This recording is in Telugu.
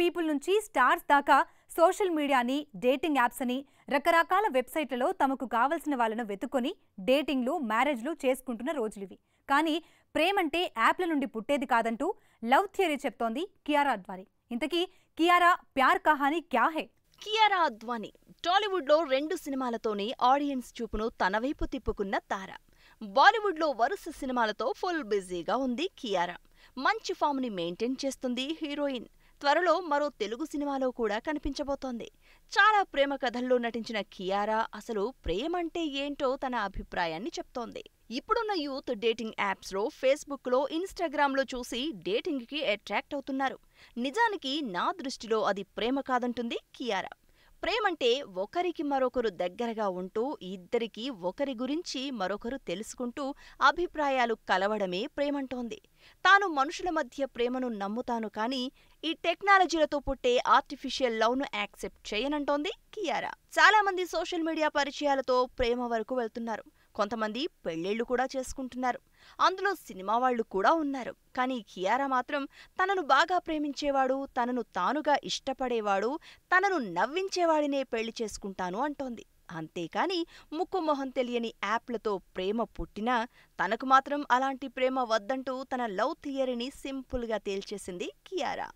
పీపుల్ నుంచి స్టార్స్ దాకా సోషల్ మీడియాని డేటింగ్ యాప్స్ అని రకరకాల వెబ్సైట్లలో తమకు కావలసిన వాళ్ళను వెతుక్కొని డేటింగ్లు మ్యారేజ్లు చేసుకుంటున్న రోజులివి కానీ ప్రేమంటే యాప్ల నుండి పుట్టేది కాదంటూ లవ్ థియరీ చెప్తోంది కియారా అద్వాని ఇంతకీ కియారా ప్యార్ కహాని క్యా హే కియారా అద్వాని టాలీవుడ్లో రెండు సినిమాలతోనే ఆడియన్స్ చూపును తన వైపు తిప్పుకున్న తార బాలీవుడ్లో వరుస సినిమాలతో ఫుల్ బిజీగా ఉంది కియారా మంచి ఫామ్ని మెయింటైన్ చేస్తుంది హీరోయిన్ త్వరలో మరో తెలుగు సినిమాలో కూడా కనిపించబోతోంది చాలా ప్రేమ కథల్లో నటించిన కియారా అసలు ప్రేమంటే ఏంటో తన అభిప్రాయాన్ని చెప్తోంది ఇప్పుడున్న యూత్ డేటింగ్ యాప్స్లో ఫేస్బుక్లో ఇన్స్టాగ్రామ్లో చూసి డేటింగ్కి అట్రాక్ట్ అవుతున్నారు నిజానికి నా దృష్టిలో అది ప్రేమ కాదంటుంది కియారా ప్రేమంటే ఒకరికి మరొకరు దగ్గరగా ఉంటూ ఇద్దరికీ ఒకరి గురించి మరొకరు తెలుసుకుంటూ అభిప్రాయాలు కలవడమే ప్రేమంటోంది తాను మనుషుల మధ్య ప్రేమను నమ్ముతాను కానీ ఈ టెక్నాలజీలతో పుట్టే ఆర్టిఫిషియల్ లవ్ను యాక్సెప్ట్ చేయనంటోంది కియారా చాలామంది సోషల్ మీడియా పరిచయాలతో ప్రేమ వరకు వెళ్తున్నారు కొంతమంది పెళ్లిళ్లు కూడా చేసుకుంటున్నారు అందులో సినిమా వాళ్ళు కూడా ఉన్నారు కానీ కియారా మాత్రం తనను బాగా ప్రేమించేవాడు తనను తానుగా ఇష్టపడేవాడు తనను నవ్వించేవాడినే పెళ్లి చేసుకుంటాను అంటోంది అంతేకాని ముక్కు మొహం తెలియని యాప్లతో ప్రేమ పుట్టినా తనకు మాత్రం అలాంటి ప్రేమ వద్దంటూ తన లవ్ థియరీని సింపుల్గా తేల్చేసింది కియారా